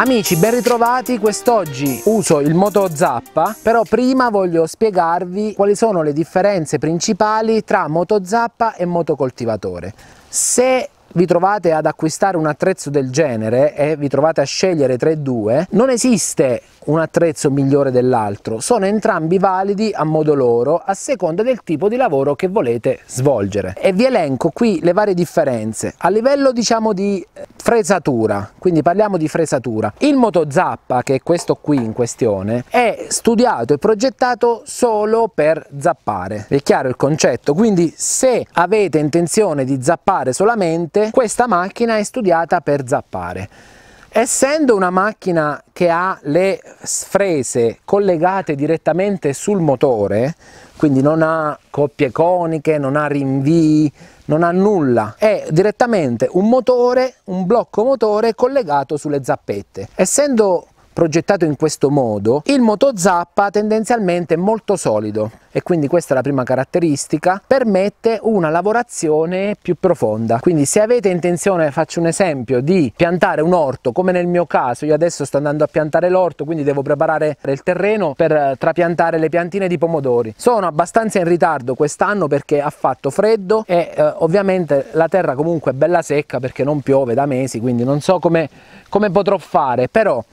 Amici ben ritrovati, quest'oggi uso il moto zappa, però prima voglio spiegarvi quali sono le differenze principali tra moto zappa e moto coltivatore. Se vi trovate ad acquistare un attrezzo del genere e vi trovate a scegliere tra i due, non esiste un attrezzo migliore dell'altro, sono entrambi validi a modo loro a seconda del tipo di lavoro che volete svolgere. E vi elenco qui le varie differenze. A livello diciamo di eh, fresatura, quindi parliamo di fresatura, il motozappa che è questo qui in questione è studiato e progettato solo per zappare. È chiaro il concetto? Quindi se avete intenzione di zappare solamente volte questa macchina è studiata per zappare. Essendo una macchina che ha le frese collegate direttamente sul motore, quindi non ha coppie coniche, non ha rinvii, non ha nulla, è direttamente un motore, un blocco motore collegato sulle zappette. Essendo progettato in questo modo, il moto zappa tendenzialmente è molto solido e quindi questa è la prima caratteristica, permette una lavorazione più profonda. Quindi se avete intenzione, faccio un esempio, di piantare un orto, come nel mio caso, io adesso sto andando a piantare l'orto, quindi devo preparare il terreno per eh, trapiantare le piantine di pomodori. Sono abbastanza in ritardo quest'anno perché ha fatto freddo e eh, ovviamente la terra comunque è bella secca perché non piove da mesi, quindi non so come, come potrò fare, però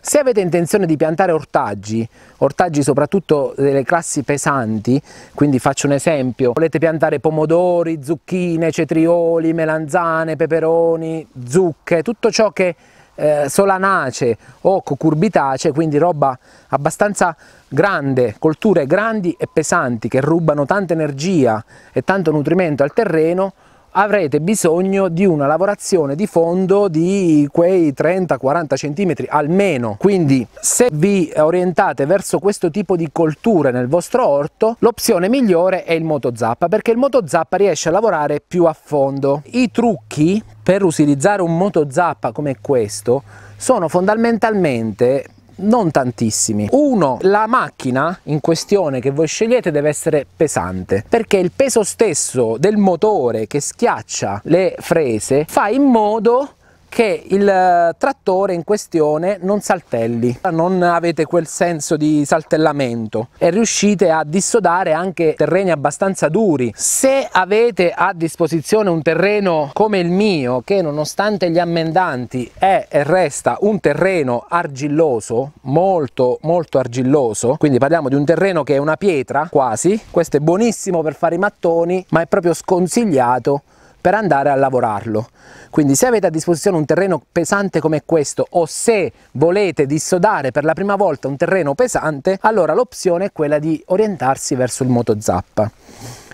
se avete intenzione di piantare ortaggi, ortaggi soprattutto delle classi pesanti, quindi faccio un esempio, volete piantare pomodori, zucchine, cetrioli, melanzane, peperoni, zucche, tutto ciò che eh, solanacee o cucurbitace, quindi roba abbastanza grande, colture grandi e pesanti che rubano tanta energia e tanto nutrimento al terreno, avrete bisogno di una lavorazione di fondo di quei 30-40 cm almeno quindi se vi orientate verso questo tipo di colture nel vostro orto l'opzione migliore è il motozappa perché il motozappa riesce a lavorare più a fondo i trucchi per utilizzare un motozappa come questo sono fondamentalmente non tantissimi. Uno, la macchina in questione che voi scegliete deve essere pesante, perché il peso stesso del motore che schiaccia le frese fa in modo che il eh, trattore in questione non saltelli, non avete quel senso di saltellamento e riuscite a dissodare anche terreni abbastanza duri. Se avete a disposizione un terreno come il mio che nonostante gli ammendanti è e resta un terreno argilloso, molto molto argilloso, quindi parliamo di un terreno che è una pietra quasi, questo è buonissimo per fare i mattoni ma è proprio sconsigliato per andare a lavorarlo. Quindi se avete a disposizione un terreno pesante come questo o se volete dissodare per la prima volta un terreno pesante, allora l'opzione è quella di orientarsi verso il motozappa.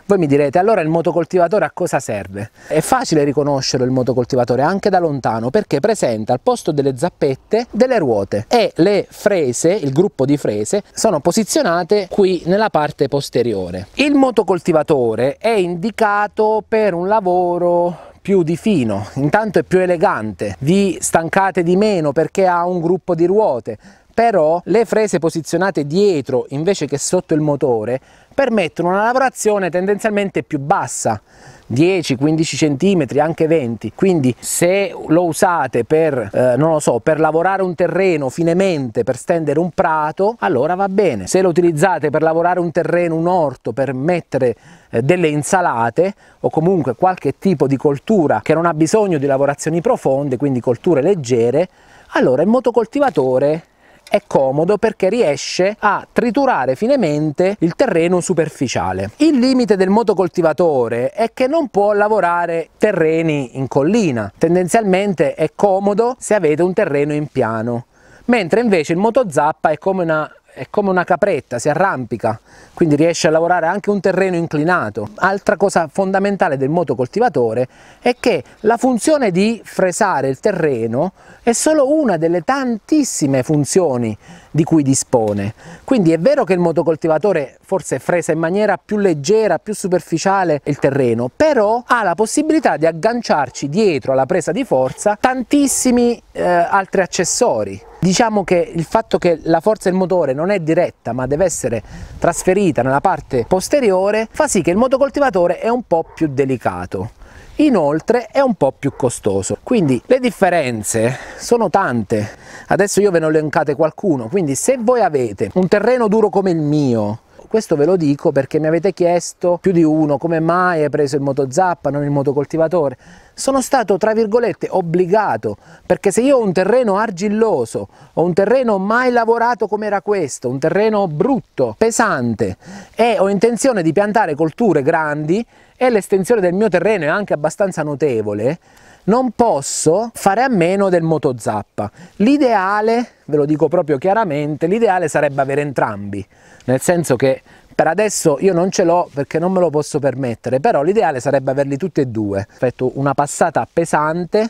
Voi mi direte allora il motocoltivatore a cosa serve? È facile riconoscerlo il motocoltivatore anche da lontano perché presenta al posto delle zappette delle ruote e le frese, il gruppo di frese, sono posizionate qui nella parte posteriore. Il motocoltivatore è indicato per un lavoro più di fino, intanto è più elegante, vi stancate di meno perché ha un gruppo di ruote, però le frese posizionate dietro invece che sotto il motore permettono una lavorazione tendenzialmente più bassa 10 15 cm anche 20 quindi se lo usate per eh, non lo so per lavorare un terreno finemente per stendere un prato allora va bene se lo utilizzate per lavorare un terreno un orto per mettere eh, delle insalate o comunque qualche tipo di coltura che non ha bisogno di lavorazioni profonde quindi colture leggere allora il motocoltivatore è comodo perché riesce a triturare finemente il terreno superficiale. Il limite del motocoltivatore è che non può lavorare terreni in collina, tendenzialmente è comodo se avete un terreno in piano mentre invece il motozappa è come una è come una capretta, si arrampica, quindi riesce a lavorare anche un terreno inclinato. Altra cosa fondamentale del motocoltivatore è che la funzione di fresare il terreno è solo una delle tantissime funzioni di cui dispone. Quindi è vero che il motocoltivatore forse fresa in maniera più leggera, più superficiale il terreno, però ha la possibilità di agganciarci dietro alla presa di forza tantissimi eh, altri accessori diciamo che il fatto che la forza del motore non è diretta ma deve essere trasferita nella parte posteriore fa sì che il motocoltivatore è un po' più delicato inoltre è un po' più costoso quindi le differenze sono tante adesso io ve ne ho elencate qualcuno quindi se voi avete un terreno duro come il mio questo ve lo dico perché mi avete chiesto più di uno come mai hai preso il motozappa, non il motocoltivatore. Sono stato, tra virgolette, obbligato, perché se io ho un terreno argilloso, ho un terreno mai lavorato come era questo, un terreno brutto, pesante, e ho intenzione di piantare colture grandi e l'estensione del mio terreno è anche abbastanza notevole, non posso fare a meno del motozappa. L'ideale, ve lo dico proprio chiaramente, l'ideale sarebbe avere entrambi, nel senso che per adesso io non ce l'ho perché non me lo posso permettere, però l'ideale sarebbe averli tutti e due. Effetto una passata pesante,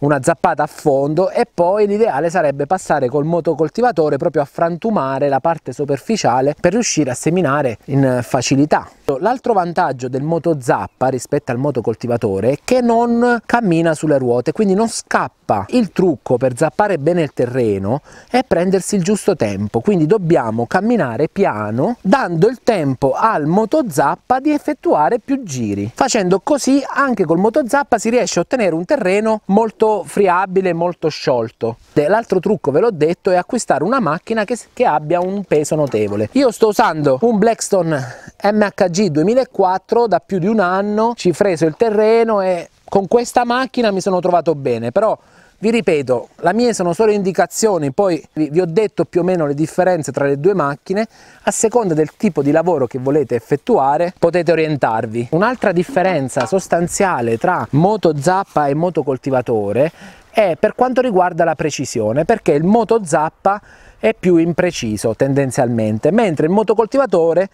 una zappata a fondo e poi l'ideale sarebbe passare col motocoltivatore proprio a frantumare la parte superficiale per riuscire a seminare in facilità. L'altro vantaggio del moto zappa rispetto al moto coltivatore è che non cammina sulle ruote, quindi non scappa. Il trucco per zappare bene il terreno è prendersi il giusto tempo, quindi dobbiamo camminare piano dando il tempo al moto zappa di effettuare più giri. Facendo così anche col moto zappa si riesce a ottenere un terreno molto friabile, molto sciolto. L'altro trucco ve l'ho detto è acquistare una macchina che, che abbia un peso notevole. Io sto usando un Blackstone MHG G 2004 da più di un anno, ci freso il terreno e con questa macchina mi sono trovato bene, però vi ripeto, la mie sono solo indicazioni, poi vi ho detto più o meno le differenze tra le due macchine, a seconda del tipo di lavoro che volete effettuare potete orientarvi. Un'altra differenza sostanziale tra moto zappa e moto coltivatore è per quanto riguarda la precisione, perché il moto zappa è più impreciso tendenzialmente, mentre il motocoltivatore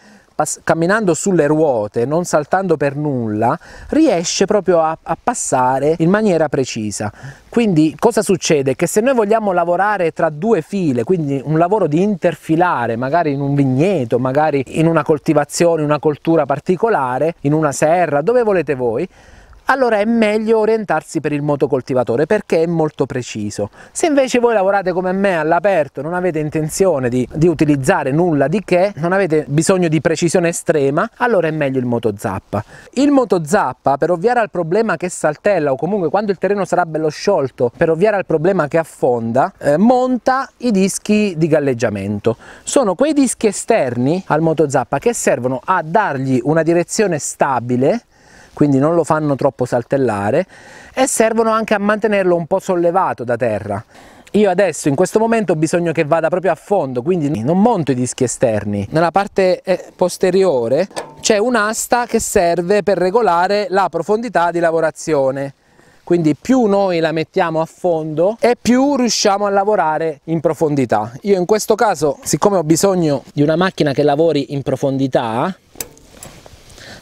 camminando sulle ruote, non saltando per nulla, riesce proprio a, a, passare in maniera precisa. Quindi cosa succede? Che se noi vogliamo lavorare tra due file, quindi un lavoro di interfilare, magari in un vigneto, magari in una coltivazione, una coltura particolare, in una serra, dove volete voi, allora è meglio orientarsi per il motocoltivatore perché è molto preciso. Se invece voi lavorate come me all'aperto, non avete intenzione di, di, utilizzare nulla di che, non avete bisogno di precisione estrema, allora è meglio il motozappa. Il motozappa per ovviare al problema che saltella o comunque quando il terreno sarà bello sciolto, per ovviare al problema che affonda, eh, monta i dischi di galleggiamento. Sono quei dischi esterni al motozappa che servono a dargli una direzione stabile quindi non lo fanno troppo saltellare e servono anche a mantenerlo un po' sollevato da terra. Io adesso in questo momento ho bisogno che vada proprio a fondo, quindi non monto i dischi esterni. Nella parte eh, posteriore c'è un'asta che serve per regolare la profondità di lavorazione. Quindi più noi la mettiamo a fondo e più riusciamo a lavorare in profondità. Io in questo caso, siccome ho bisogno di una macchina che lavori in profondità,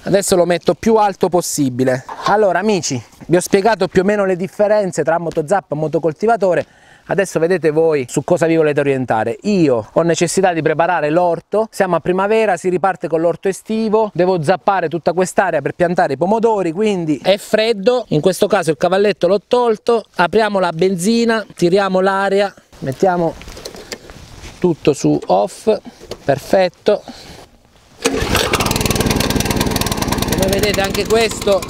adesso lo metto più alto possibile allora amici vi ho spiegato più o meno le differenze tra motozappa e motocoltivatore adesso vedete voi su cosa vi volete orientare io ho necessità di preparare l'orto siamo a primavera si riparte con l'orto estivo devo zappare tutta quest'area per piantare i pomodori quindi è freddo in questo caso il cavalletto l'ho tolto apriamo la benzina tiriamo l'aria mettiamo tutto su off perfetto come vedete anche questo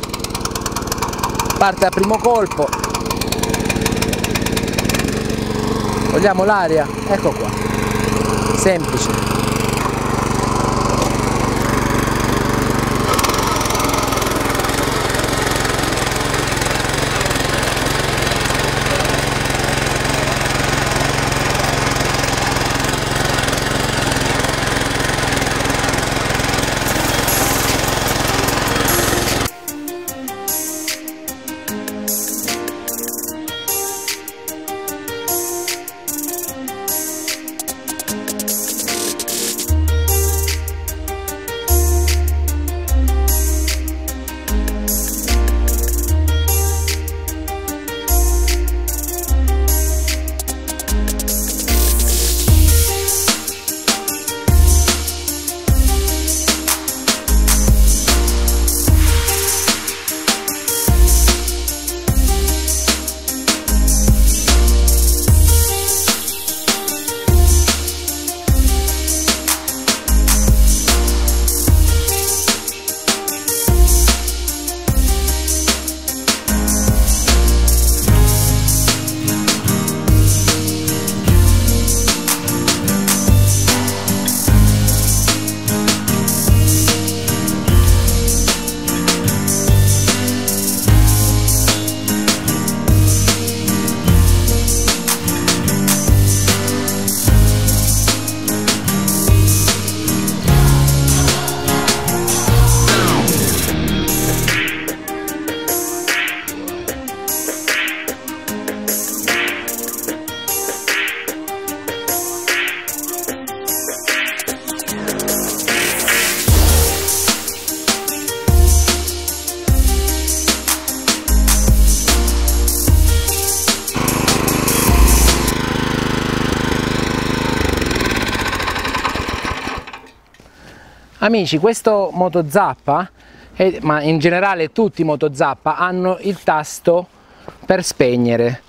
parte a primo colpo vogliamo l'aria ecco qua semplice Amici, questo moto zappa, ma in generale tutti i moto zappa, hanno il tasto per spegnere.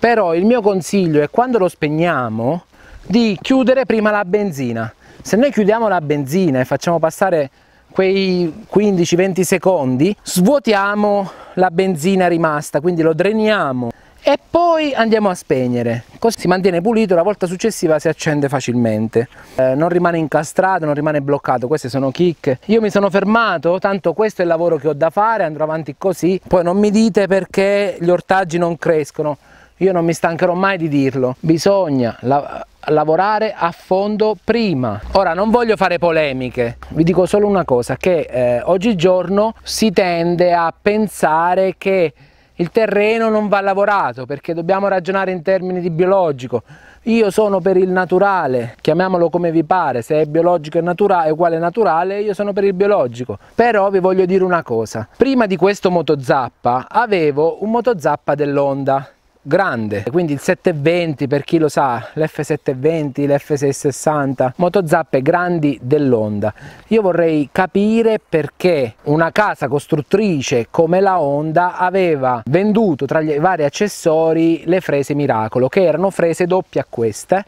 Però il mio consiglio è quando lo spegniamo di chiudere prima la benzina. Se noi chiudiamo la benzina e facciamo passare quei 15-20 secondi, svuotiamo la benzina rimasta, quindi lo dreniamo e poi andiamo a spegnere così si mantiene pulito la volta successiva si accende facilmente eh, non rimane incastrato non rimane bloccato queste sono chicche io mi sono fermato tanto questo è il lavoro che ho da fare andrò avanti così poi non mi dite perché gli ortaggi non crescono io non mi stancherò mai di dirlo bisogna la lavorare a fondo prima ora non voglio fare polemiche vi dico solo una cosa che eh, oggigiorno si tende a pensare che il terreno non va lavorato perché dobbiamo ragionare in termini di biologico. Io sono per il naturale, chiamiamolo come vi pare, se è biologico e naturale, è uguale naturale, io sono per il biologico. Però vi voglio dire una cosa, prima di questo motozappa avevo un motozappa dell'Onda grande quindi il 720 per chi lo sa l'F720 l'F660 motozappe grandi dell'Honda io vorrei capire perché una casa costruttrice come la Honda aveva venduto tra i vari accessori le frese miracolo che erano frese doppie a queste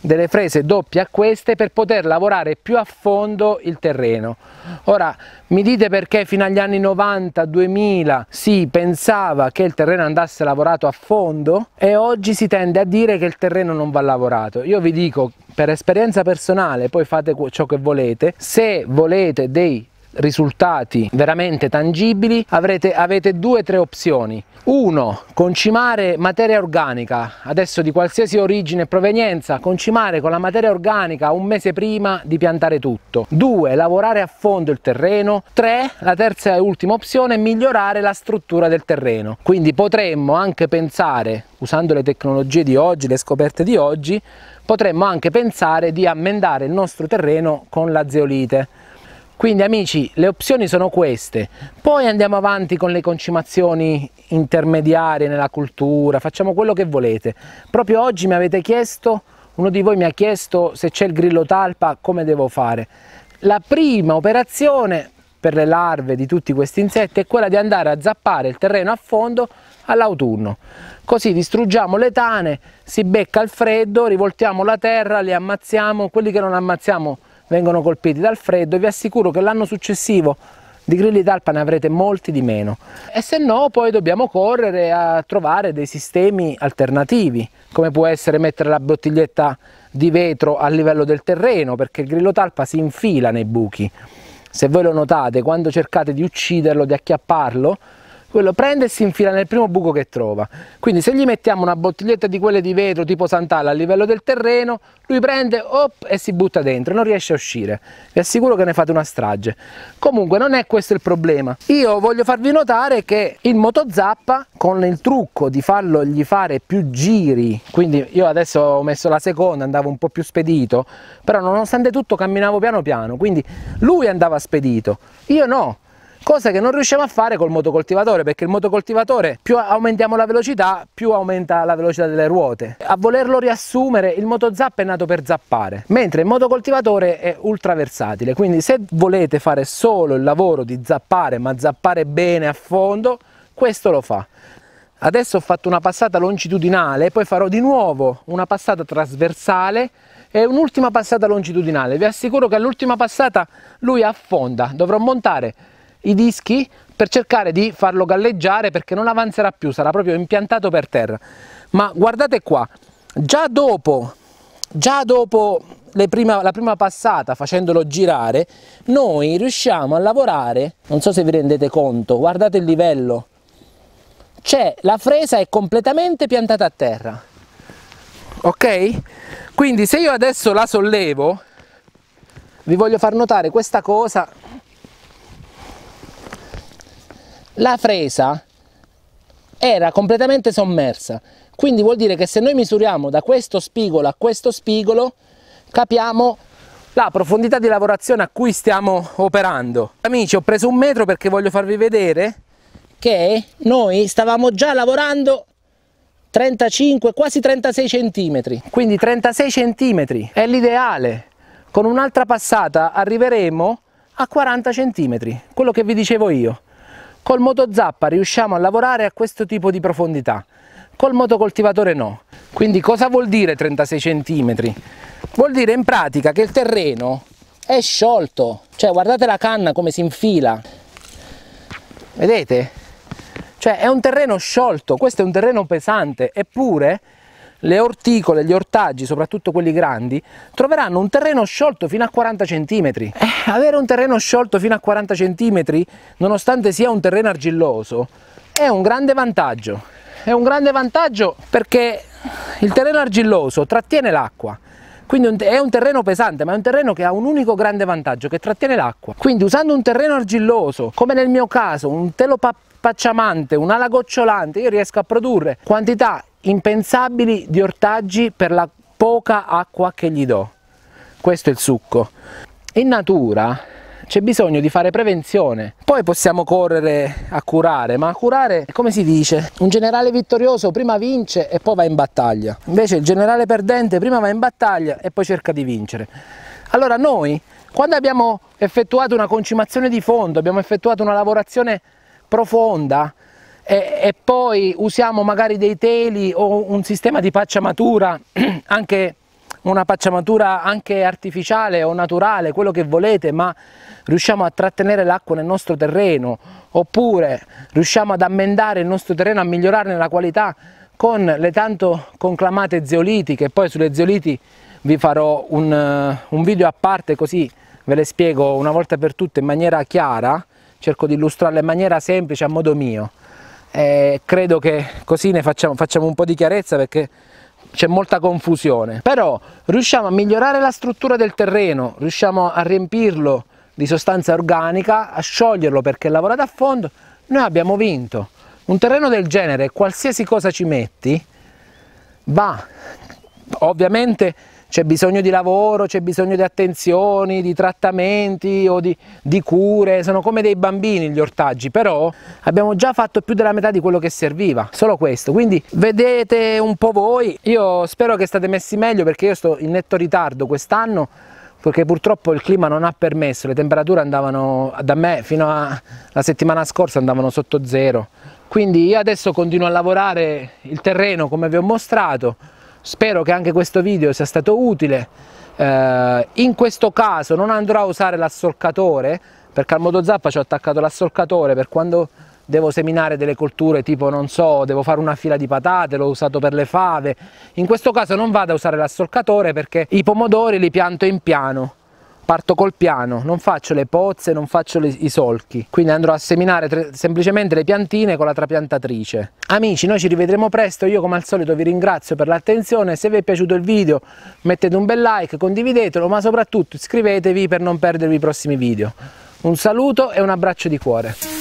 delle frese doppie a queste per poter lavorare più a fondo il terreno. Ora mi dite perché fino agli anni 90-2000 si pensava che il terreno andasse lavorato a fondo e oggi si tende a dire che il terreno non va lavorato. Io vi dico per esperienza personale, poi fate ciò che volete, se volete dei risultati veramente tangibili avrete, avete due o tre opzioni. Uno, concimare materia organica, adesso di qualsiasi origine e provenienza, concimare con la materia organica un mese prima di piantare tutto. Due, lavorare a fondo il terreno. Tre, la terza e ultima opzione, migliorare la struttura del terreno. Quindi potremmo anche pensare, usando le tecnologie di oggi, le scoperte di oggi, potremmo anche pensare di ammendare il nostro terreno con la zeolite quindi amici, le opzioni sono queste. Poi andiamo avanti con le concimazioni intermediarie nella cultura, facciamo quello che volete. Proprio oggi mi avete chiesto, uno di voi mi ha chiesto se c'è il grillo talpa, come devo fare. La prima operazione per le larve di tutti questi insetti è quella di andare a zappare il terreno a fondo all'autunno. Così distruggiamo le tane, si becca il freddo, rivoltiamo la terra, li ammazziamo, quelli che non ammazziamo vengono colpiti dal freddo e vi assicuro che l'anno successivo di grilli talpa ne avrete molti di meno e se no poi dobbiamo correre a trovare dei sistemi alternativi come può essere mettere la bottiglietta di vetro a livello del terreno perché il grillo talpa si infila nei buchi se voi lo notate quando cercate di ucciderlo di acchiapparlo quello prende e si infila nel primo buco che trova. Quindi se gli mettiamo una bottiglietta di quelle di vetro tipo Sant'Alla a livello del terreno, lui prende op, e si butta dentro, non riesce a uscire. Vi assicuro che ne fate una strage. Comunque non è questo il problema. Io voglio farvi notare che il motozappa con il trucco di fargli fare più giri, quindi io adesso ho messo la seconda, andavo un po' più spedito, però nonostante tutto camminavo piano piano, quindi lui andava spedito, io no cosa che non riusciamo a fare col motocoltivatore perché il motocoltivatore più aumentiamo la velocità più aumenta la velocità delle ruote a volerlo riassumere il motozap è nato per zappare mentre il motocoltivatore è ultra versatile quindi se volete fare solo il lavoro di zappare ma zappare bene a fondo questo lo fa adesso ho fatto una passata longitudinale poi farò di nuovo una passata trasversale e un'ultima passata longitudinale vi assicuro che all'ultima passata lui affonda dovrò montare i dischi per cercare di farlo galleggiare perché non avanzerà più, sarà proprio impiantato per terra. Ma guardate qua, già dopo, già dopo prima, la prima passata facendolo girare, noi riusciamo a lavorare, non so se vi rendete conto, guardate il livello, c'è cioè la fresa è completamente piantata a terra, ok? Quindi se io adesso la sollevo, vi voglio far notare questa cosa la fresa era completamente sommersa, quindi vuol dire che se noi misuriamo da questo spigolo a questo spigolo capiamo la profondità di lavorazione a cui stiamo operando. Amici ho preso un metro perché voglio farvi vedere che noi stavamo già lavorando 35 quasi 36 centimetri quindi 36 centimetri è l'ideale con un'altra passata arriveremo a 40 centimetri quello che vi dicevo io Col moto zappa riusciamo a lavorare a questo tipo di profondità, col motocoltivatore no. Quindi cosa vuol dire 36 cm? Vuol dire in pratica che il terreno è sciolto, cioè guardate la canna come si infila, vedete? Cioè è un terreno sciolto, questo è un terreno pesante, eppure le orticole, gli ortaggi, soprattutto quelli grandi, troveranno un terreno sciolto fino a 40 cm. Eh, avere un terreno sciolto fino a 40 cm, nonostante sia un terreno argilloso, è un grande vantaggio. È un grande vantaggio perché il terreno argilloso trattiene l'acqua, quindi è un terreno pesante ma è un terreno che ha un unico grande vantaggio che trattiene l'acqua quindi usando un terreno argilloso come nel mio caso un telopappato spacciamante, ala gocciolante, io riesco a produrre quantità impensabili di ortaggi per la poca acqua che gli do. Questo è il succo. In natura c'è bisogno di fare prevenzione. Poi possiamo correre a curare, ma a curare, come si dice, un generale vittorioso prima vince e poi va in battaglia. Invece il generale perdente prima va in battaglia e poi cerca di vincere. Allora noi, quando abbiamo effettuato una concimazione di fondo, abbiamo effettuato una lavorazione profonda e, e poi usiamo magari dei teli o un sistema di pacciamatura anche una pacciamatura anche artificiale o naturale, quello che volete, ma riusciamo a trattenere l'acqua nel nostro terreno, oppure riusciamo ad ammendare il nostro terreno, a migliorarne la qualità con le tanto conclamate zeoliti, che poi sulle zeoliti vi farò un, un video a parte così ve le spiego una volta per tutte in maniera chiara, cerco di illustrarla in maniera semplice, a modo mio. E eh, credo che così ne facciamo, facciamo un po' di chiarezza perché c'è molta confusione. Però riusciamo a migliorare la struttura del terreno, riusciamo a riempirlo di sostanza organica, a scioglierlo perché lavorate a fondo, noi abbiamo vinto. Un terreno del genere, qualsiasi cosa ci metti, va ovviamente c'è bisogno di lavoro, c'è bisogno di attenzioni, di trattamenti o di, di, cure, sono come dei bambini gli ortaggi, però abbiamo già fatto più della metà di quello che serviva, solo questo, quindi vedete un po' voi, io spero che state messi meglio perché io sto in netto ritardo quest'anno, perché purtroppo il clima non ha permesso, le temperature andavano da me fino alla settimana scorsa andavano sotto zero, quindi io adesso continuo a lavorare il terreno come vi ho mostrato, Spero che anche questo video sia stato utile. Eh, in questo caso non andrò a usare l'assolcatore perché al moto zappa ci ho attaccato l'assolcatore per quando devo seminare delle colture tipo non so devo fare una fila di patate l'ho usato per le fave in questo caso non vado a usare l'assolcatore perché i pomodori li pianto in piano parto col piano, non faccio le pozze, non faccio le, i solchi, quindi andrò a seminare tre, semplicemente le piantine con la trapiantatrice. Amici, noi ci rivedremo presto, io come al solito vi ringrazio per l'attenzione, se vi è piaciuto il video mettete un bel like, condividetelo, ma soprattutto iscrivetevi per non perdervi i prossimi video. Un saluto e un abbraccio di cuore.